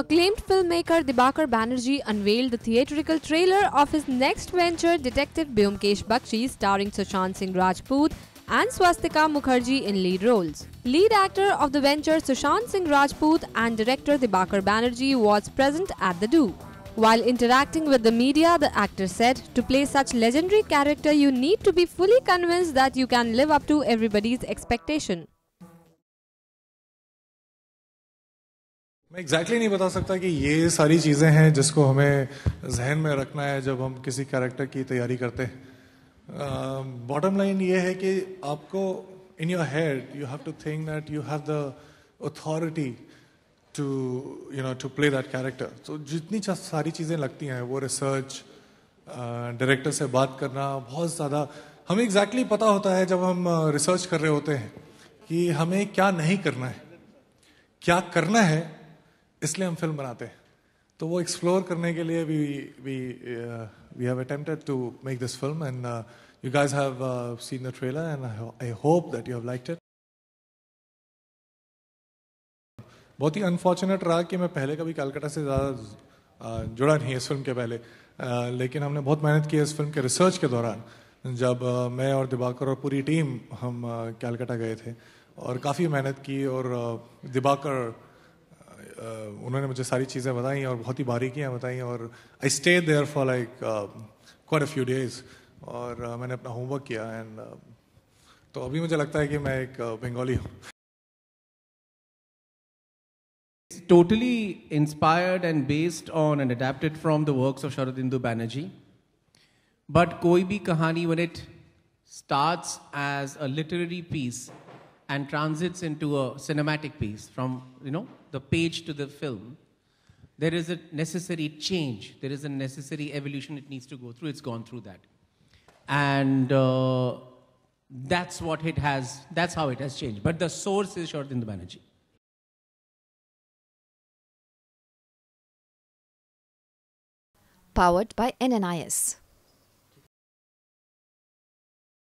Acclaimed filmmaker Dibakar Banerjee unveiled the theatrical trailer of his next venture, Detective Byomkesh Bakshi, starring Sushant Singh Rajput and Swastika Mukherjee in lead roles. Lead actor of the venture Sushant Singh Rajput and director Dibakar Banerjee was present at the do. While interacting with the media, the actor said, To play such legendary character, you need to be fully convinced that you can live up to everybody's expectation. मैं exactly exactly नहीं बता सकता कि ये सारी चीज़ें हैं जिसको हमें जहन में रखना है जब हम किसी कैरेक्टर की तैयारी करते हैं बॉटम um, लाइन ये है कि आपको in your head you have to think that you have the authority to you know to play that character तो जितनी सारी चीज़ें लगती हैं वो रिसर्च डायरेक्टर uh, से बात करना बहुत ज़्यादा हमें एग्जैक्टली exactly पता होता है जब हम रिसर्च uh, कर रहे होते हैं कि हमें क्या नहीं करना है क्या करना है इसलिए हम फिल्म बनाते हैं तो वो एक्सप्लोर करने के लिए we we we have attempted to make this film and you guys have seen the trailer and I hope that you have liked it बहुत ही अनफॉर्चुनेट रहा कि मैं पहले कभी कलकत्ता से ज़्यादा uh, जुड़ा नहीं इस फिल्म के पहले uh, लेकिन हमने बहुत मेहनत की इस फिल्म के रिसर्च के दौरान जब uh, मैं और दिबाकर और पूरी टीम हम कैलकाटा गए थे और काफ़ी मेहनत की और दिबाकर उन्होंने मुझे सारी चीज़ें बताई और बहुत ही बारीकियाँ बताई और I stay there for like क्वार अ फ्यू डेज और uh, मैंने अपना होमवर्क किया एंड uh, तो अभी मुझे लगता है कि मैं एक बंगाली uh, हूँ totally inspired and based on and adapted from the works of Sharadindu Banerjee. But Koi Bhi Kahani, when it starts as a literary piece, and transits into a cinematic piece from you know the page to the film there is a necessary change there is a necessary evolution it needs to go through it's gone through that and uh, that's what it has that's how it has changed but the source is the energy. powered by NNIS